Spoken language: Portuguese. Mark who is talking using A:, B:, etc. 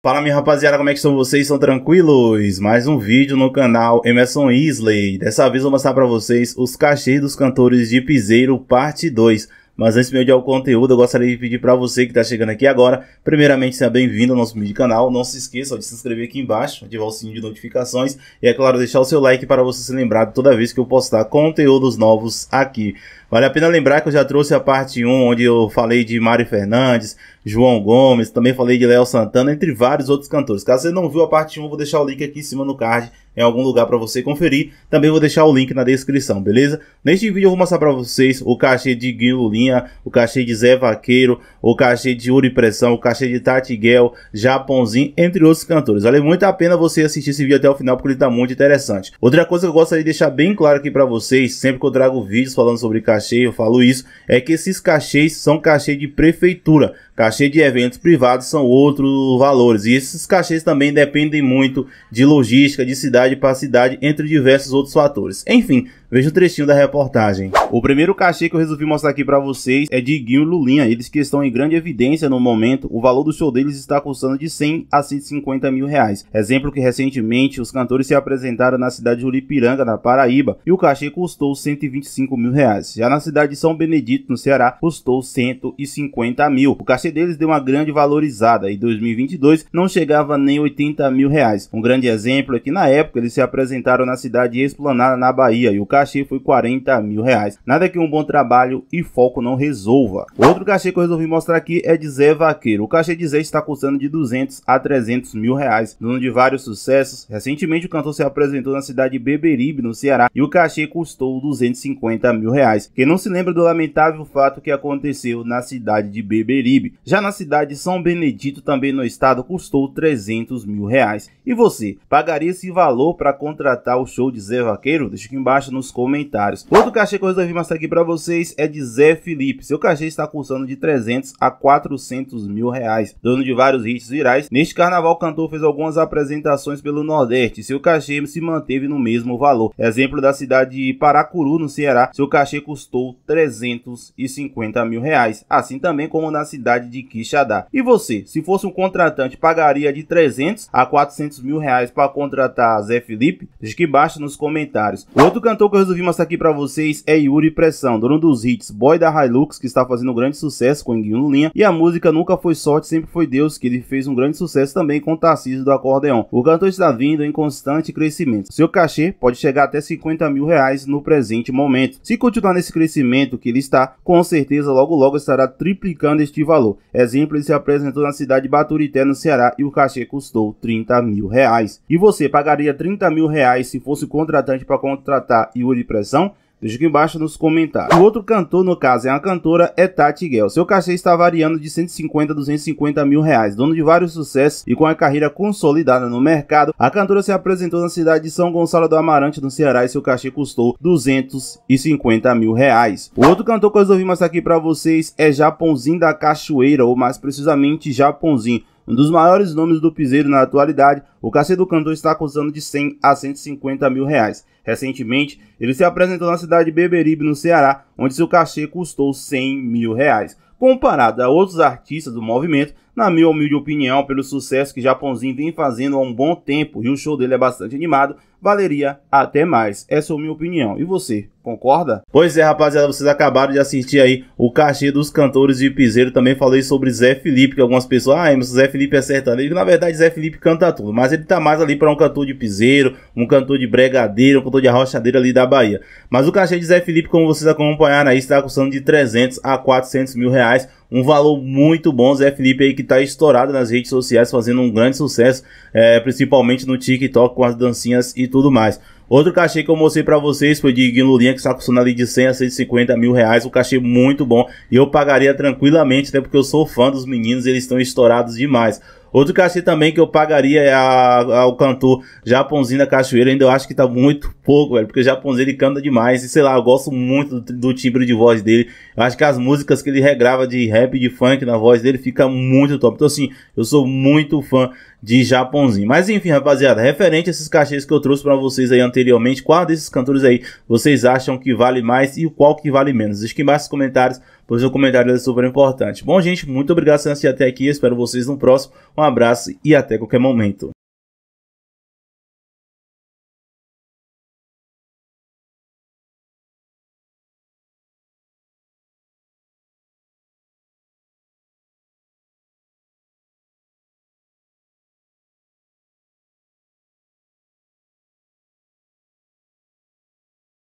A: Fala minha rapaziada, como é que estão vocês? Estão tranquilos? Mais um vídeo no canal Emerson Isley. Dessa vez vou mostrar para vocês os cachês dos cantores de Piseiro, parte 2. Mas antes de ao conteúdo, eu gostaria de pedir para você que está chegando aqui agora, primeiramente, seja bem-vindo ao nosso vídeo canal. Não se esqueça de se inscrever aqui embaixo, ativar o sininho de notificações e, é claro, deixar o seu like para você ser lembrado toda vez que eu postar conteúdos novos aqui. Vale a pena lembrar que eu já trouxe a parte 1, onde eu falei de Mário Fernandes, João Gomes, também falei de Léo Santana, entre vários outros cantores. Caso você não viu a parte 1, vou deixar o link aqui em cima no card, em algum lugar para você conferir. Também vou deixar o link na descrição, beleza? Neste vídeo eu vou mostrar para vocês o cachê de Guilulinha, o cachê de Zé Vaqueiro, o cachê de Uri Pressão, o cachê de Tati Gel, Japonzinho, entre outros cantores. Vale muito a pena você assistir esse vídeo até o final, porque ele tá muito interessante. Outra coisa que eu gostaria de deixar bem claro aqui para vocês, sempre que eu trago vídeos falando sobre cachê, cachê, eu falo isso, é que esses cachês são cachê de prefeitura. Cachê de eventos privados são outros valores. E esses cachês também dependem muito de logística, de cidade para cidade, entre diversos outros fatores. Enfim, veja o um trechinho da reportagem. O primeiro cachê que eu resolvi mostrar aqui para vocês é de Guinho Lulinha. Eles que estão em grande evidência no momento. O valor do show deles está custando de 100 a 150 mil reais. Exemplo que recentemente os cantores se apresentaram na cidade de Uripiranga, na Paraíba, e o cachê custou 125 mil reais. Já na cidade de São Benedito, no Ceará, custou 150 mil. O cachê deles deu uma grande valorizada e 2022 não chegava nem 80 mil reais. Um grande exemplo é que na época eles se apresentaram na cidade Esplanada, na Bahia, e o cachê foi 40 mil reais. Nada que um bom trabalho e foco não resolva. Outro cachê que eu resolvi mostrar aqui é de Zé Vaqueiro. O cachê de Zé está custando de 200 a 300 mil reais, dono de vários sucessos. Recentemente o cantor se apresentou na cidade de Beberibe, no Ceará, e o cachê custou 250 mil reais. Quem não se lembra do lamentável fato que aconteceu na cidade de Beberibe? Já na cidade de São Benedito, também no estado, custou 300 mil reais. E você, pagaria esse valor para contratar o show de Zé Vaqueiro? Deixa aqui embaixo nos comentários. Outro cachê que eu resolvi mostrar aqui para vocês é de Zé Felipe. Seu cachê está custando de 300 a 400 mil reais. Dono de vários hits virais, neste carnaval o cantor fez algumas apresentações pelo Nordeste. Seu cachê se manteve no mesmo valor. Exemplo da cidade de Paracuru, no Ceará, seu cachê custou 350 mil reais. Assim também como na cidade cidade de Quixadá. E você, se fosse um contratante, pagaria de 300 a 400 mil reais para contratar Zé Felipe? Diz que baixa nos comentários. O outro cantor que eu resolvi mostrar aqui para vocês é Yuri Pressão, dono dos hits Boy da Hilux, que está fazendo um grande sucesso com Inguinho Linha, e a música Nunca Foi Sorte, Sempre Foi Deus, que ele fez um grande sucesso também com Tarcísio do Acordeão. O cantor está vindo em constante crescimento. Seu cachê pode chegar até 50 mil reais no presente momento. Se continuar nesse crescimento que ele está, com certeza logo logo estará triplicando este valor. Exemplo, ele se apresentou na cidade de Baturité, no Ceará, e o cachê custou 30 mil reais. E você pagaria 30 mil reais se fosse o contratante para contratar Yuri Pressão? Deixa aqui embaixo nos comentários. O outro cantor, no caso, é a cantora, é Tati Gell. Seu cachê está variando de 150 a 250 mil reais. Dono de vários sucessos e com a carreira consolidada no mercado, a cantora se apresentou na cidade de São Gonçalo do Amarante, no Ceará, e seu cachê custou 250 mil reais. O outro cantor que eu resolvi mostrar aqui para vocês é Japonzinho da Cachoeira, ou mais precisamente Japonzinho um dos maiores nomes do piseiro na atualidade, o cacê do cantor está acusando de 100 a 150 mil reais. Recentemente, ele se apresentou na cidade de Beberibe, no Ceará, onde seu cachê custou 100 mil reais. Comparado a outros artistas do movimento, na minha humilde opinião, pelo sucesso que Japãozinho vem fazendo há um bom tempo e o show dele é bastante animado, valeria até mais. Essa é a minha opinião. E você, concorda? Pois é, rapaziada, vocês acabaram de assistir aí o cachê dos cantores de piseiro. Também falei sobre Zé Felipe, que algumas pessoas, ah, mas Zé Felipe é sertanejo. Na verdade, Zé Felipe canta tudo, mas ele tá mais ali para um cantor de piseiro, um cantor de bregadeiro, um cantor de arrochadeira ali da Bahia. Mas o cachê de Zé Felipe, como vocês acompanharam aí, está custando de 300 a 400 mil reais um valor muito bom. Zé Felipe aí que tá estourado nas redes sociais, fazendo um grande sucesso, é, principalmente no TikTok com as dancinhas e tudo mais. Outro cachê que eu mostrei para vocês foi de Guilurinha, que está custando ali de 100 a 150 mil reais. Um cachê muito bom e eu pagaria tranquilamente, até né, porque eu sou fã dos meninos, eles estão estourados demais. Outro cachê também que eu pagaria é a, ao cantor Japãozinho da Cachoeira. Ainda eu acho que tá muito pouco, velho. Porque o Japãozinho ele canta demais. E sei lá, eu gosto muito do, do timbre de voz dele. Eu acho que as músicas que ele regrava de rap, de funk na voz dele fica muito top. Então, assim, eu sou muito fã de Japãozinho. Mas enfim, rapaziada, referente a esses cachês que eu trouxe para vocês aí anteriormente, qual desses cantores aí vocês acham que vale mais e qual que vale menos? Deixa aqui embaixo nos comentários pois o comentário, é super importante. Bom, gente, muito obrigado por assistir até aqui. Espero vocês no próximo. Um abraço e até qualquer momento.